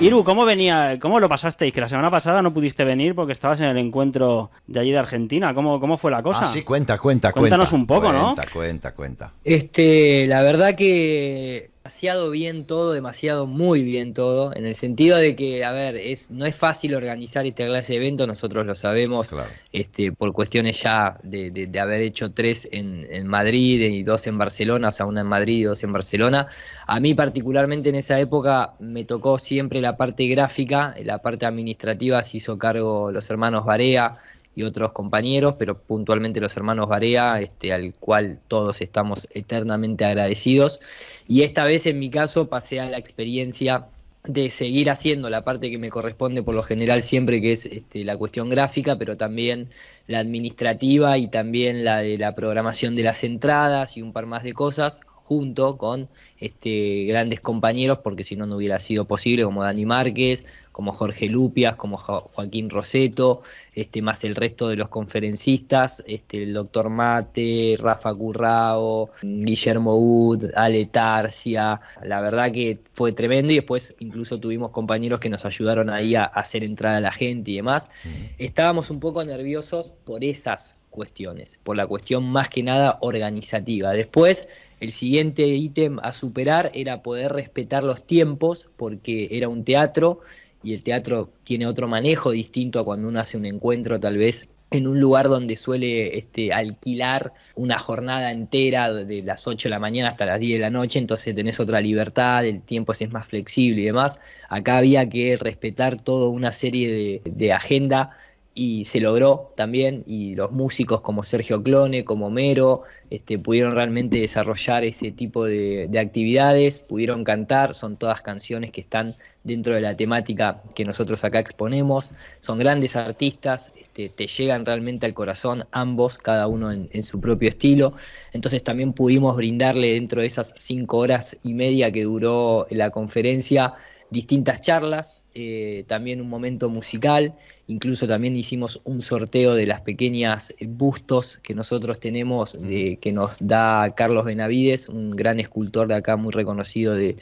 Iru, ¿cómo venía, cómo lo pasasteis? Que la semana pasada no pudiste venir porque estabas en el encuentro de allí de Argentina. ¿Cómo, cómo fue la ah, cosa? Ah, sí, cuenta, cuenta, Cuéntanos un poco, ¿no? Cuenta, cuenta, cuenta. Este, la verdad que demasiado bien todo, demasiado muy bien todo, en el sentido de que, a ver, es, no es fácil organizar este clase de evento, nosotros lo sabemos, este, por cuestiones ya de, haber hecho tres en, en, Madrid eh, y dos en Barcelona, o sea, una en Madrid y dos en Barcelona. A mí particularmente en esa época me tocó siempre la parte gráfica, la parte administrativa se hizo cargo los hermanos Barea, y otros compañeros, pero puntualmente los hermanos Barea, este, al cual todos estamos eternamente agradecidos. Y esta vez en mi caso pasé a la experiencia de seguir haciendo la parte que me corresponde por lo general siempre, que es este, la cuestión gráfica, pero también la administrativa y también la de la programación de las entradas y un par más de cosas junto con este, grandes compañeros, porque si no, no hubiera sido posible, como Dani Márquez, como Jorge Lupias, como Joaquín Roseto, este, más el resto de los conferencistas, este, el doctor Mate, Rafa Currao, Guillermo Wood, Ale Tarcia, la verdad que fue tremendo y después incluso tuvimos compañeros que nos ayudaron ahí a, hacer entrar a la gente y demás. Mm. Estábamos un poco nerviosos por esas cuestiones, por la cuestión más que nada organizativa. Después, el siguiente ítem a superar era poder respetar los tiempos, porque era un teatro y el teatro tiene otro manejo distinto a cuando uno hace un encuentro tal vez en un lugar donde suele este, alquilar una jornada entera de las 8 de la mañana hasta las 10 de la noche, entonces tenés otra libertad, el tiempo es más flexible y demás. Acá había que respetar toda una serie de, de agenda y se logró también, y los músicos como Sergio Clone, como Mero, este, pudieron realmente desarrollar ese tipo de, actividades, pudieron cantar, son todas canciones que están dentro de la temática que nosotros acá exponemos, son grandes artistas, este, te llegan realmente al corazón ambos, cada uno en su propio estilo, entonces también pudimos brindarle dentro de esas cinco horas y media que duró la conferencia, distintas charlas, eh, también un momento musical, incluso también hicimos un sorteo de las pequeñas bustos que nosotros tenemos, eh, que nos da Carlos Benavides, un gran escultor de acá muy reconocido de,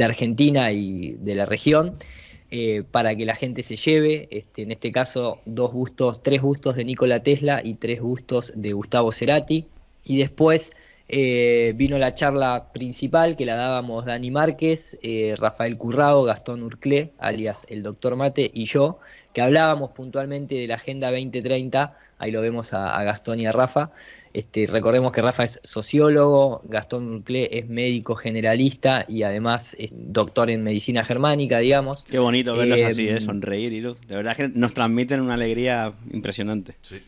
Argentina y de la región. Eh, para que la gente se lleve, este, en este caso dos bustos, tres bustos de Nikola Tesla y tres bustos de Gustavo Cerati, y después eh, vino la charla principal que la dábamos Dani Márquez, eh, Rafael Currao, Gastón Urclé, alias el Doctor Mate, y yo, que hablábamos puntualmente de la Agenda 2030. Ahí lo vemos a, Gastón y a Rafa. Este, recordemos que Rafa es sociólogo, Gastón Urclé es médico generalista y además es doctor en medicina germánica, digamos. Qué bonito verlos así, ¿eh? em, sonreír, y De verdad que nos transmiten una alegría impresionante. Sí.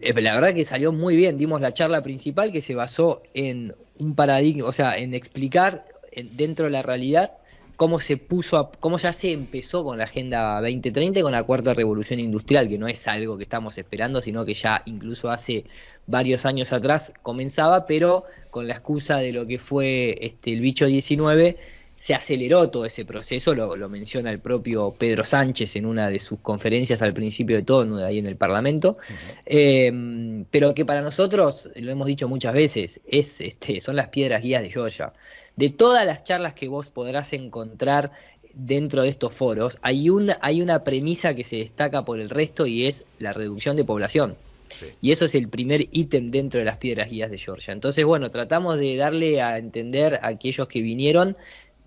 Eh, la verdad que salió muy bien. Dimos la charla principal que se basó en un paradigma, o sea, en explicar dentro de la realidad cómo se puso, a, cómo ya se empezó con la Agenda 2030, con la cuarta revolución industrial, que no es algo que estamos esperando, sino que ya incluso hace varios años atrás comenzaba, pero con la excusa de lo que fue este, el bicho 19 se aceleró todo ese proceso, lo, menciona el propio Pedro Sánchez en una de sus conferencias al principio de todo, ahí en el Parlamento, em, pero que para nosotros, lo hemos dicho muchas veces, es, este, son las piedras guías de Georgia. De todas las charlas que vos podrás encontrar dentro de estos foros, hay, hay una premisa que se destaca por el resto y es la reducción de población. Y eso es el primer ítem dentro de las piedras guías de Georgia. Entonces, bueno, tratamos de darle a entender a aquellos que vinieron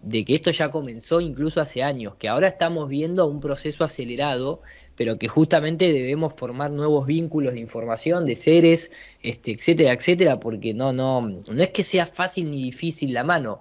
de que esto ya comenzó incluso hace años, que ahora estamos viendo un proceso acelerado, pero que justamente debemos formar nuevos vínculos de información, de seres, este, etcétera, etcétera, porque no, no, no es que sea fácil ni difícil la mano,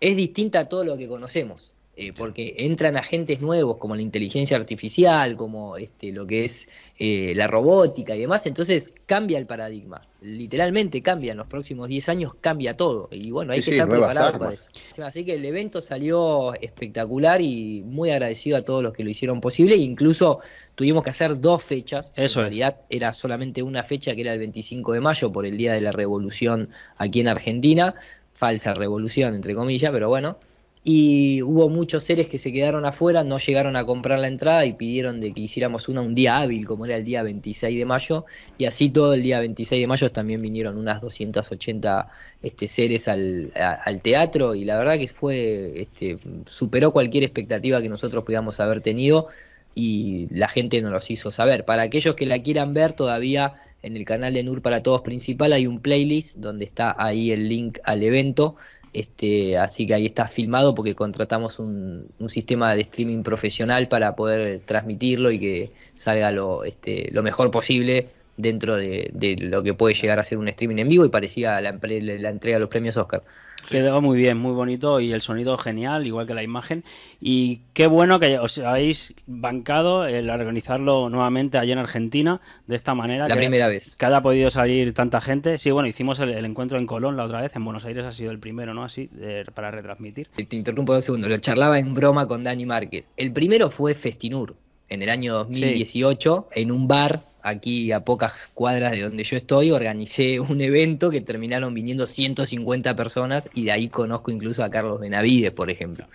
es distinta a todo lo que conocemos. Eh, porque entran agentes nuevos como la inteligencia artificial, como este, lo que es eh, la robótica y demás, entonces cambia el paradigma, literalmente cambia, en los próximos 10 años cambia todo, y bueno, hay que estar preparados. para eso. Así que el evento salió espectacular y muy agradecido a todos los que lo hicieron posible, incluso tuvimos que hacer dos fechas, en realidad era solamente una fecha que era el 25 de mayo por el Día de la Revolución aquí en Argentina, falsa revolución entre comillas, pero bueno y hubo muchos seres que se quedaron afuera, no llegaron a comprar la entrada y pidieron de que hiciéramos una un día hábil, como era el día 26 de mayo, y así todo el día 26 de mayo también vinieron unas 280 este, seres al, teatro y la verdad que fue, este, superó cualquier expectativa que nosotros pudiéramos haber tenido y la gente nos los hizo saber. Para aquellos que la quieran ver todavía en el canal de NUR para todos principal hay un playlist donde está ahí el link al evento este, así que ahí está filmado porque contratamos un, sistema de streaming profesional para poder transmitirlo y que salga lo, este, mejor posible dentro de, lo que puede llegar a ser un streaming en vivo y parecía la, la entrega de los premios Oscar. Quedó muy bien, muy bonito y el sonido genial, igual que la imagen. Y qué bueno que os habéis bancado el organizarlo nuevamente allá en Argentina de esta manera. La que, primera vez. Que haya podido salir tanta gente. Sí, bueno, hicimos el, encuentro en Colón la otra vez, en Buenos Aires ha sido el primero, ¿no? Así, para retransmitir. Te interrumpo dos segundos, lo charlaba en broma con Dani Márquez. El primero fue Festinur, en el año 2018, en un bar aquí a pocas cuadras de donde yo estoy, organicé un evento que terminaron viniendo 150 personas y de ahí conozco incluso a Carlos Benavides, por ejemplo.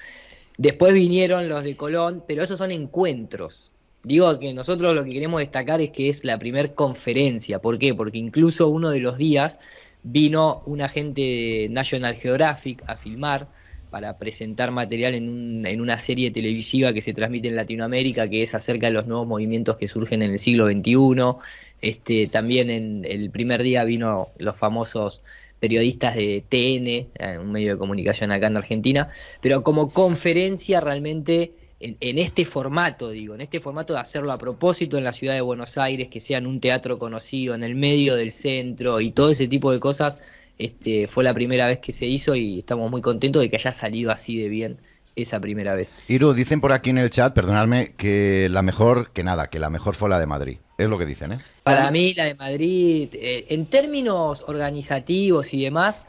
Después vinieron los de Colón, pero esos son encuentros. Digo que nosotros lo que queremos destacar es que es la primer conferencia. ¿Por qué? Porque incluso uno de los días vino un agente de National Geographic a filmar para presentar material en, una serie televisiva que se transmite en Latinoamérica, que es acerca de los nuevos movimientos que surgen en el siglo XXI. Este, también en el primer día vino los famosos periodistas de TN, eh, un medio de comunicación acá en Argentina, pero como conferencia realmente en, este formato, digo, en este formato de hacerlo a propósito en la ciudad de Buenos Aires, que en un teatro conocido, en el medio del centro y todo ese tipo de cosas, este, fue la primera vez que se hizo y estamos muy contentos de que haya salido así de bien esa primera vez. Iru, dicen por aquí en el chat, perdonadme, que la mejor, que nada, que la mejor fue la de Madrid. Es lo que dicen, ¿eh? Para mí, la de Madrid, eh, en términos organizativos y demás,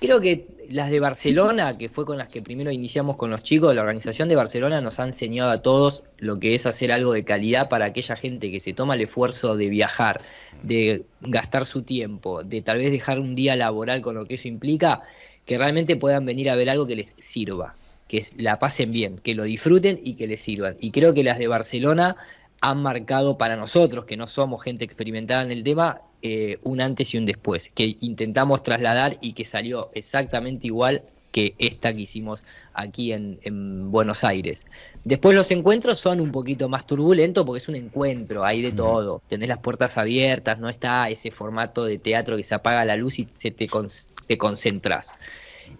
creo que las de Barcelona, que fue con las que primero iniciamos con los chicos, la organización de Barcelona nos ha enseñado a todos lo que es hacer algo de calidad para aquella gente que se toma el esfuerzo de viajar, de gastar su tiempo, de tal vez dejar un día laboral con lo que eso implica, que realmente puedan venir a ver algo que les sirva, que la pasen bien, que lo disfruten y que les sirvan. Y creo que las de Barcelona han marcado para nosotros, que no somos gente experimentada en el tema, eh, un antes y un después, que intentamos trasladar y que salió exactamente igual que esta que hicimos aquí en, Buenos Aires. Después los encuentros son un poquito más turbulentos porque es un encuentro, hay de todo. Tenés las puertas abiertas, no está ese formato de teatro que se apaga la luz y se te, concentras.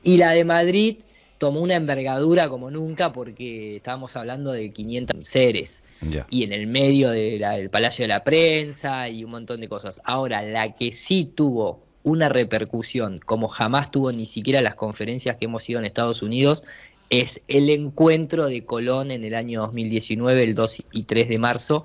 Y la de Madrid tomó una envergadura como nunca porque estábamos hablando de 500 seres y en el medio del Palacio de la Prensa y un montón de cosas. Ahora, la que sí tuvo una repercusión como jamás tuvo ni siquiera las conferencias que hemos ido en Estados Unidos es el encuentro de Colón en el año 2019, el 2 y 3 de marzo,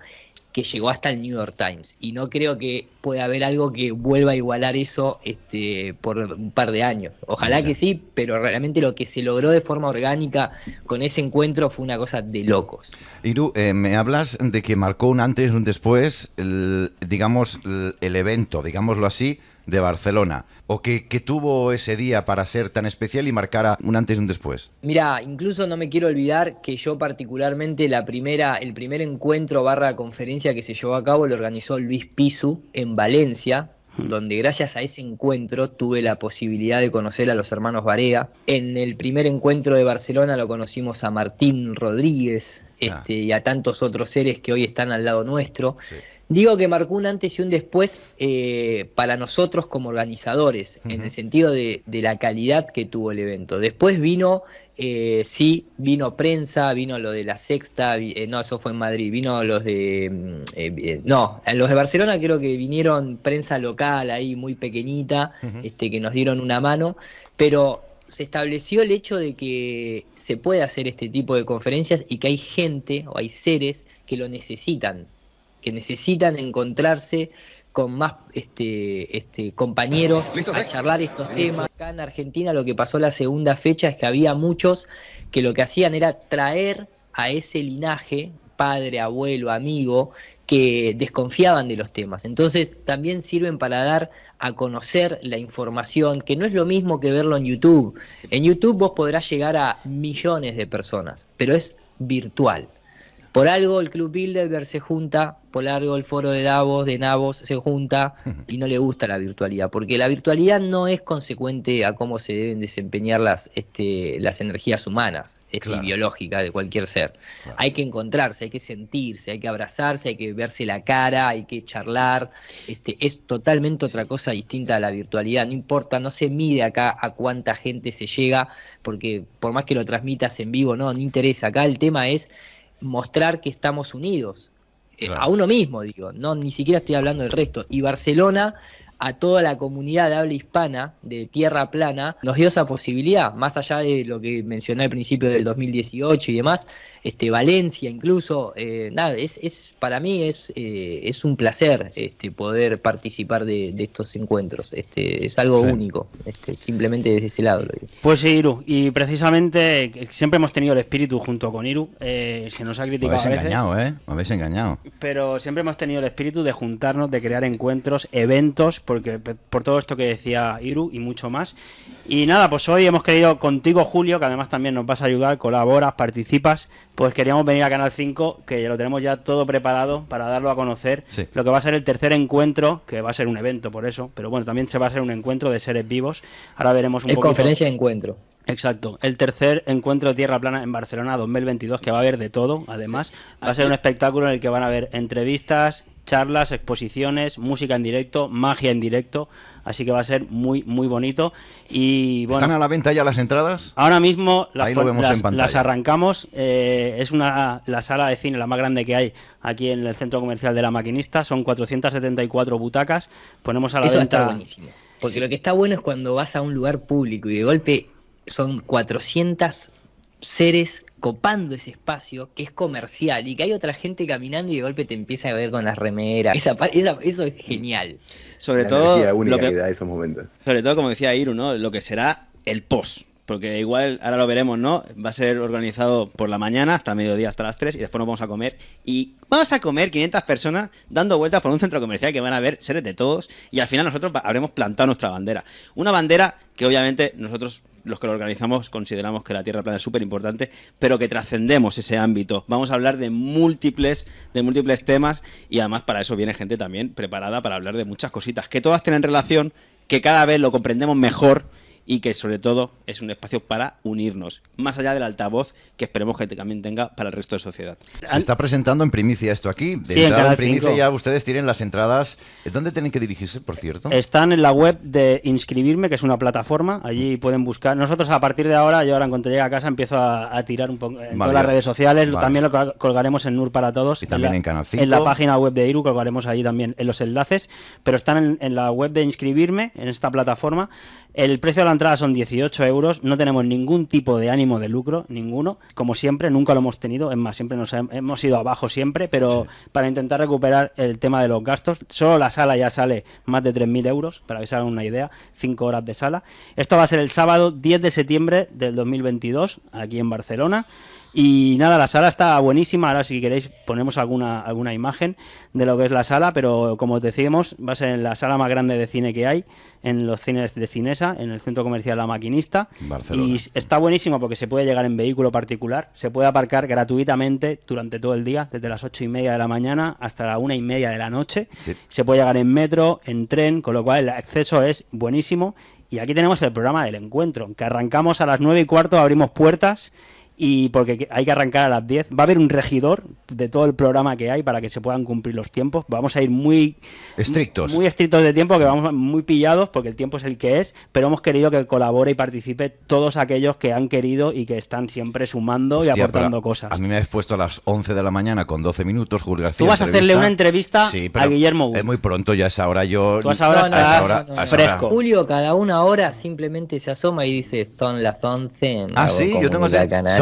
que llegó hasta el New York Times. Y no creo que pueda haber algo que vuelva a igualar eso este, por un par de años. Ojalá que sí, pero realmente lo que se logró de forma orgánica con ese encuentro fue una cosa de locos. Iru, eh, me hablas de que marcó un antes y un después, digamos, el evento, digámoslo así, de Barcelona? ¿O que, tuvo ese día para ser tan especial y marcara un antes y un después? Mira, incluso no me quiero olvidar que yo particularmente la primera, el primer encuentro barra conferencia que se llevó a cabo lo organizó Luis Pisu en Valencia, hmm. donde gracias a ese encuentro tuve la posibilidad de conocer a los hermanos Varega. En el primer encuentro de Barcelona lo conocimos a Martín Rodríguez ah. este, y a tantos otros seres que hoy están al lado nuestro. Digo que marcó un antes y un después eh, para nosotros como organizadores, en el sentido de, la calidad que tuvo el evento. Después vino, eh, sí, vino prensa, vino lo de la sexta, eh, no, eso fue en Madrid, vino los de, mm, no, los de Barcelona creo que vinieron prensa local ahí muy pequeñita, este, que nos dieron una mano, pero se estableció el hecho de que se puede hacer este tipo de conferencias y que hay gente o hay seres que lo necesitan que necesitan encontrarse con más este, este, compañeros a charlar estos temas. Acá en Argentina lo que pasó la segunda fecha es que había muchos que lo que hacían era traer a ese linaje, padre, abuelo, amigo, que desconfiaban de los temas. Entonces también sirven para dar a conocer la información, que no es lo mismo que verlo en YouTube. En YouTube vos podrás llegar a millones de personas, pero es virtual. Por algo el Club Bilderberg se junta, por algo el foro de Davos, de Navos se junta y no le gusta la virtualidad, porque la virtualidad no es consecuente a cómo se deben desempeñar las, este, las energías humanas este, y biológicas de cualquier ser. Hay que encontrarse, hay que sentirse, hay que abrazarse, hay que verse la cara, hay que charlar. Este, es totalmente otra cosa distinta a la virtualidad. No importa, no se mide acá a cuánta gente se llega, porque por más que lo transmitas en vivo, no, no interesa. Acá el tema es mostrar que estamos unidos. Eh, a uno mismo, digo, no ni siquiera estoy hablando del resto. Y Barcelona a toda la comunidad de habla hispana de Tierra Plana, nos dio esa posibilidad, más allá de lo que mencioné al principio del 2018 y demás, este, Valencia incluso, eh, nada, es, para mí es, eh, es un placer este, poder participar de, estos encuentros, este, es algo único, este, simplemente desde ese lado. Pues sí, Iru, y precisamente eh, siempre hemos tenido el espíritu junto con Iru, se nos ha criticado. a veces, engañado, ¿eh? Me habéis engañado. Pero siempre hemos tenido el espíritu de juntarnos, de crear encuentros, eventos, por todo esto que decía Iru y mucho más. Y nada, pues hoy hemos querido contigo, Julio, que además también nos vas a ayudar, colaboras, participas. Pues queríamos venir a Canal 5, que ya lo tenemos ya todo preparado para darlo a conocer. Lo que va a ser el tercer encuentro, que va a ser un evento por eso, pero bueno, también se va a ser un encuentro de seres vivos. Ahora veremos un poco. conferencia de encuentro. Exacto, el tercer encuentro de Tierra Plana en Barcelona 2022, que va a haber de todo, además. Va a ser un espectáculo en el que van a haber entrevistas, charlas, exposiciones, música en directo, magia en directo, así que va a ser muy, muy bonito. Y, bueno, ¿Están a la venta ya las entradas? Ahora mismo las, arrancamos, eh, es una, la sala de cine la más grande que hay aquí en el Centro Comercial de la Maquinista, son 474 butacas, ponemos a la Eso venta... Está buenísimo. Porque lo que está bueno es cuando vas a un lugar público y de golpe son 400 seres copando ese espacio que es comercial y que hay otra gente caminando y de golpe te empieza a ver con las remeras. Esa, eso es genial. Sobre todo. lo que, da esos Sobre todo, como decía Iru, ¿no? Lo que será el post porque igual ahora lo veremos, ¿no? Va a ser organizado por la mañana hasta mediodía, hasta las 3 y después nos vamos a comer. Y vamos a comer 500 personas dando vueltas por un centro comercial que van a ver seres de todos y al final nosotros habremos plantado nuestra bandera. Una bandera que obviamente nosotros los que lo organizamos consideramos que la Tierra plana es súper importante, pero que trascendemos ese ámbito. Vamos a hablar de múltiples, de múltiples temas y además para eso viene gente también preparada para hablar de muchas cositas que todas tienen relación, que cada vez lo comprendemos mejor y que sobre todo es un espacio para unirnos, más allá del altavoz que esperemos que también tenga para el resto de sociedad. Se está presentando en primicia esto aquí. De en, primicia ya ustedes tienen las entradas. Eh, ¿Dónde tienen que dirigirse, por cierto? Están en la web de inscribirme, que es una plataforma. Allí pueden buscar. Nosotros a partir de ahora, yo ahora en cuanto llegue a casa empiezo a, tirar un poco en todas las redes sociales. También lo colgaremos en NUR para todos. Y también en, Canal 5. En la página web de IRU colgaremos ahí también en los enlaces. Pero están en la web de inscribirme, en esta plataforma. El precio de la entrada son 18 euros, no tenemos ningún tipo de ánimo de lucro, ninguno, como siempre, nunca lo hemos tenido, es más, siempre hemos ido abajo siempre, pero para intentar recuperar el tema de los gastos, solo la sala ya sale más de 3.000 euros, para que se hagan una idea, 5 horas de sala. Esto va a ser el sábado 10 de septiembre del 2022, aquí en Barcelona. Y nada, la sala está buenísima. Ahora, si queréis, ponemos alguna, alguna imagen de lo que es la sala. Pero como os decíamos, va a ser la sala más grande de cine que hay en los cines de Cinesa en el centro comercial La Maquinista. Y está buenísimo porque se puede llegar en vehículo particular, se puede aparcar gratuitamente durante todo el día, desde las ocho y media de la mañana hasta la una y media de la noche. Se puede llegar en metro, en tren, con lo cual el acceso es buenísimo. Y aquí tenemos el programa del encuentro, que arrancamos a las nueve y cuarto, abrimos puertas y porque hay que arrancar a las 10. Va a haber un regidor de todo el programa que hay para que se puedan cumplir los tiempos. Vamos a ir muy estrictos. Muy estrictos de tiempo, que vamos muy pillados porque el tiempo es el que es, pero hemos querido que colabore y participe todos aquellos que han querido y que están siempre sumando y aportando cosas. A mí me has puesto a las 11 de la mañana con 12 minutos, Julio García. Tú vas a hacerle una entrevista a Guillermo Es muy pronto, ya es ahora yo... Julio cada una hora simplemente se asoma y dice son las 11. Ah, sí, yo tengo...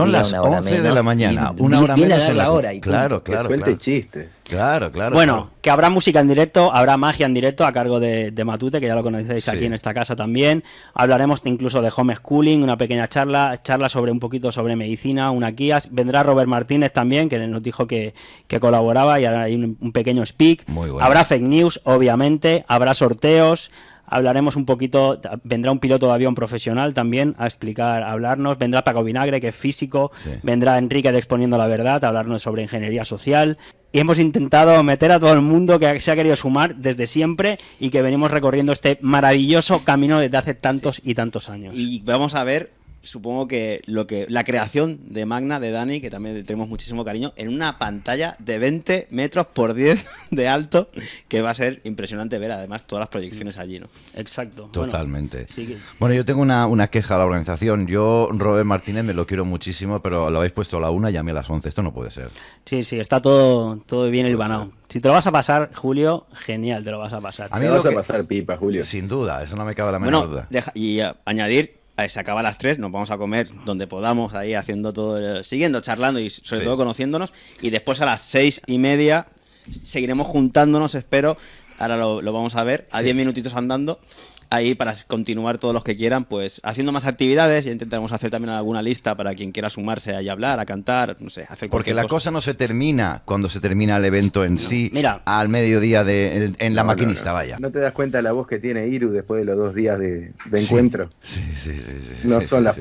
Son las 11 de la mañana, una hora menos. la hora. Y claro, claro. chiste. Claro, claro. Bueno, que habrá música en directo, habrá magia en directo a cargo de, Matute, que ya lo conocéis aquí en esta casa también. Hablaremos incluso de homeschooling, una pequeña charla, charla sobre un poquito sobre medicina, una guía. Vendrá Robert Martínez también, que nos dijo que, colaboraba y ahora hay un, pequeño speak. Habrá fake news, obviamente, habrá sorteos, Hablaremos un poquito, vendrá un piloto de avión profesional también a explicar, a hablarnos, vendrá Paco Vinagre, que es físico, vendrá Enrique Exponiendo la Verdad a hablarnos sobre ingeniería social. Y hemos intentado meter a todo el mundo que se ha querido sumar desde siempre y que venimos recorriendo este maravilloso camino desde hace tantos y tantos años. Y vamos a ver supongo que lo que la creación de Magna, de Dani, que también tenemos muchísimo cariño, en una pantalla de 20 metros por 10 de alto, que va a ser impresionante ver además todas las proyecciones allí, ¿no? Exacto. Totalmente. Bueno, yo tengo una, queja a la organización. Yo, Robert Martínez, me lo quiero muchísimo, pero lo habéis puesto a la una y a mí a las 11. Esto no puede ser. Sí, sí, está todo, todo bien el banao. si te lo vas a pasar, Julio, genial, te lo vas a pasar. A mí me vas a pasar pipa, Julio. Sin duda, eso no me cabe la menor duda. y añadir se acaba a las 3, nos vamos a comer donde podamos, ahí haciendo todo, siguiendo, charlando y sobre todo conociéndonos. Y después a las 6 y media seguiremos juntándonos, espero. Ahora lo, vamos a ver, a 10 minutitos andando ahí para continuar todos los que quieran, pues haciendo más actividades. y intentaremos hacer también alguna lista para quien quiera sumarse a hablar, a cantar, no sé, hacer Porque la cosa. no se termina cuando se termina el evento en sí, Mira, al mediodía de, en la maquinista, vaya. No te das cuenta de la voz que tiene Iru después de los dos días de, encuentro. Sí, sí, sí. no son las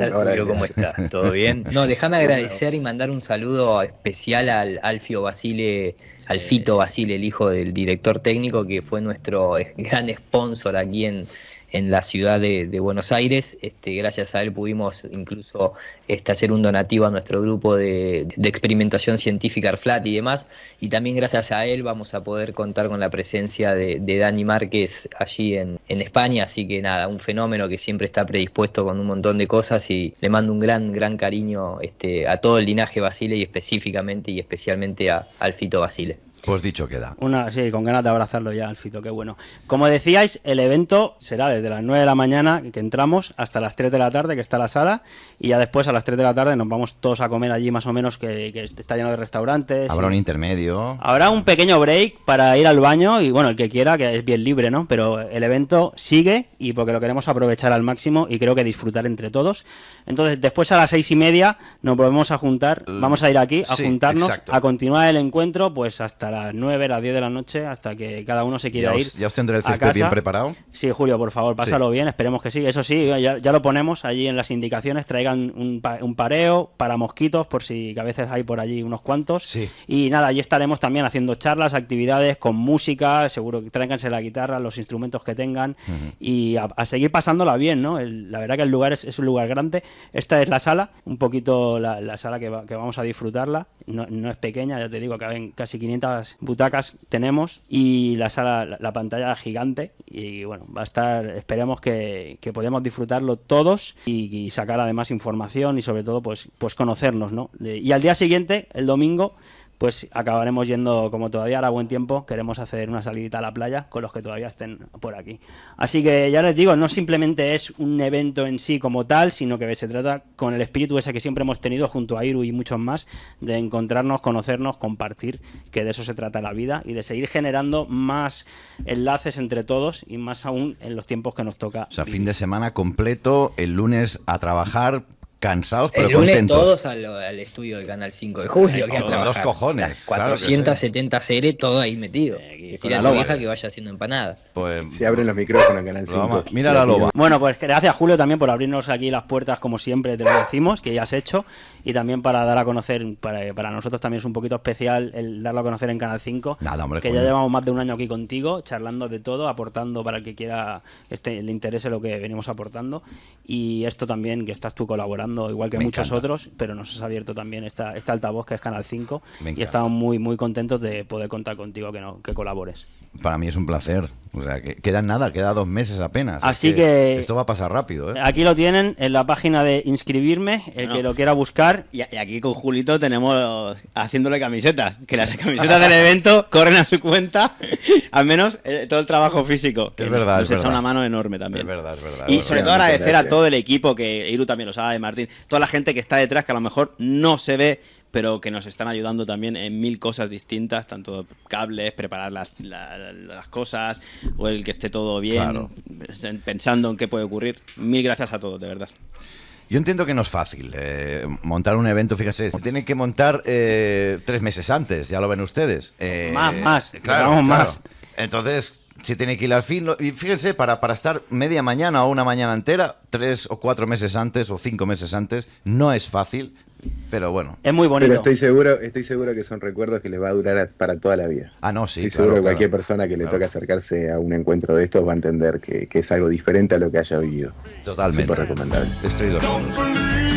¿Cómo está? ¿Todo bien? No, déjame agradecer y mandar un saludo especial al Alfio Basile. Alfito Basile, el hijo del director técnico, que fue nuestro gran sponsor aquí en, en la ciudad de, Buenos Aires. Este, gracias a él pudimos incluso este, hacer un donativo a nuestro grupo de, experimentación científica ARFLAT y demás. Y también gracias a él vamos a poder contar con la presencia de, Dani Márquez allí en, España. Así que nada, un fenómeno que siempre está predispuesto con un montón de cosas y le mando un gran, gran cariño este, a todo el linaje Basile y específicamente y especialmente a, al Fito Basile. Pues dicho queda. Una, sí, con ganas de abrazarlo ya, Alfito, qué bueno. Como decíais, el evento será desde las 9 de la mañana que entramos hasta las 3 de la tarde, que está la sala, y ya después a las 3 de la tarde nos vamos todos a comer allí más o menos, que, está lleno de restaurantes. Habrá un intermedio. Habrá un pequeño break para ir al baño y bueno, el que quiera, que es bien libre, ¿no? Pero el evento sigue y porque lo queremos aprovechar al máximo y creo que disfrutar entre todos. Entonces, después a las 6 y media nos volvemos a juntar, vamos a ir aquí a juntarnos, a continuar el encuentro, pues hasta las 9, las 10 de la noche, hasta que cada uno se quiera ir. Ya os tendré el bien preparado. Sí, Julio, por favor, pásalo bien, esperemos que sí. Eso sí, ya, lo ponemos allí en las indicaciones, traigan un, pareo para mosquitos, por si que a veces hay por allí unos cuantos. Y nada, allí estaremos también haciendo charlas, actividades con música, seguro que tráiganse la guitarra, los instrumentos que tengan y a, seguir pasándola bien, ¿no? la verdad que el lugar es, un lugar grande. Esta es la sala, un poquito la, sala que, vamos a disfrutarla, no, es pequeña, ya te digo, caben casi 500 butacas tenemos y la sala, la, pantalla gigante y bueno, va a estar, esperemos que, podamos disfrutarlo todos y, sacar además información y sobre todo pues, pues conocernos, Y al día siguiente, el domingo, pues acabaremos yendo, como todavía era buen tiempo, queremos hacer una salidita a la playa con los que todavía estén por aquí. Así que ya les digo, no simplemente es un evento en sí como tal, sino que se trata con el espíritu ese que siempre hemos tenido junto a Iru y muchos más, de encontrarnos, conocernos, compartir, que de eso se trata la vida y de seguir generando más enlaces entre todos y más aún en los tiempos que nos toca. O sea, fin de semana completo, el lunes a trabajar, cansados pero el todos al, estudio del Canal 5 de Julio. que cojones. 470 series, todo ahí metido. Eh, vieja que vaya haciendo empanadas. Pues, Se abren los micrófonos Canal 5. mira la loba. Bueno, pues gracias Julio también por abrirnos aquí las puertas, como siempre te lo decimos, que ya has hecho. Y también para dar a conocer, para, para nosotros también es un poquito especial el darlo a conocer en Canal 5. Nada, que ya llevamos más de un año aquí contigo, charlando de todo, aportando para el que quiera, este, le interese lo que venimos aportando. Y esto también, que estás tú colaborando igual que muchos otros, pero nos has abierto también esta, esta altavoz que es Canal 5 y estamos muy, muy contentos de poder contar contigo que, que colabores para mí es un placer. O sea, que queda nada, queda dos meses apenas. Así que, Esto va a pasar rápido, ¿eh? Aquí lo tienen en la página de inscribirme, el que lo quiera buscar. Y, aquí con Julito tenemos haciéndole camisetas. Que las camisetas del evento corren a su cuenta, al menos eh, todo el trabajo físico. Que es verdad. Nos, echa una mano enorme también. Es verdad, es verdad. Y sobre todo agradecer a todo el equipo, que Iru también lo sabe, Martín, toda la gente que está detrás, que a lo mejor no se ve pero que nos están ayudando también en mil cosas distintas, tanto cables, preparar las, cosas, o el que esté todo bien, pensando en qué puede ocurrir. Mil gracias a todos, de verdad. Yo entiendo que no es fácil eh, montar un evento, fíjese, tiene que montar eh, tres meses antes, ya lo ven ustedes. Eh, más, más, claro, más. Entonces, se tiene que ir al fin. Y fíjense, para, para estar media mañana o una mañana entera, tres o cuatro meses antes o cinco meses antes, no es fácil, pero bueno. Es muy bonito. Pero estoy seguro, estoy seguro que son recuerdos que les va a durar para toda la vida. Ah, no, sí. Estoy seguro que cualquier persona que le toque acercarse a un encuentro de estos va a entender que, es algo diferente a lo que haya vivido. Totalmente. recomendable. Estoy